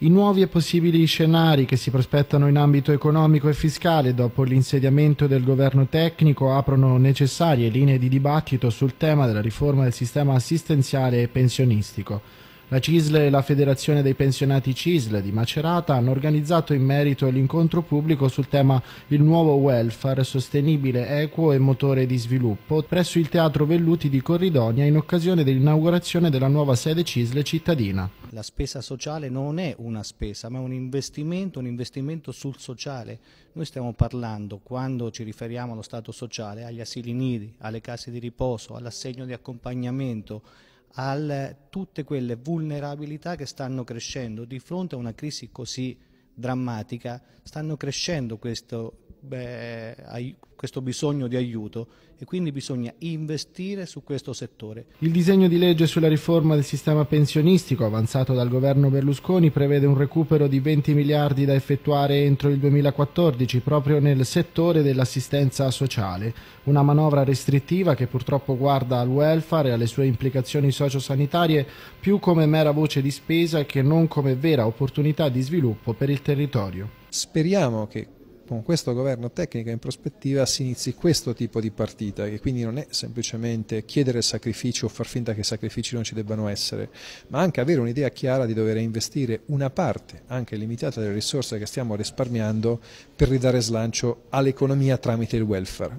I nuovi e possibili scenari che si prospettano in ambito economico e fiscale dopo l'insediamento del governo tecnico aprono necessarie linee di dibattito sul tema della riforma del sistema assistenziale e pensionistico. La CISLE e la Federazione dei pensionati CISLE di Macerata hanno organizzato in merito l'incontro pubblico sul tema Il nuovo welfare sostenibile, equo e motore di sviluppo presso il Teatro Velluti di Corridonia in occasione dell'inaugurazione della nuova sede CISLE cittadina. La spesa sociale non è una spesa, ma è un investimento, un investimento sul sociale. Noi stiamo parlando, quando ci riferiamo allo Stato sociale, agli asili nidi, alle case di riposo, all'assegno di accompagnamento, a tutte quelle vulnerabilità che stanno crescendo di fronte a una crisi così drammatica, stanno crescendo questo, beh, ai, questo bisogno di aiuto e quindi bisogna investire su questo settore. Il disegno di legge sulla riforma del sistema pensionistico avanzato dal governo Berlusconi prevede un recupero di 20 miliardi da effettuare entro il 2014 proprio nel settore dell'assistenza sociale, una manovra restrittiva che purtroppo guarda al welfare e alle sue implicazioni sociosanitarie più come mera voce di spesa che non come vera opportunità di sviluppo per il territorio. Speriamo che con questo governo tecnico in prospettiva si inizi questo tipo di partita, che quindi non è semplicemente chiedere sacrifici o far finta che sacrifici non ci debbano essere, ma anche avere un'idea chiara di dover investire una parte, anche limitata, delle risorse che stiamo risparmiando per ridare slancio all'economia tramite il welfare.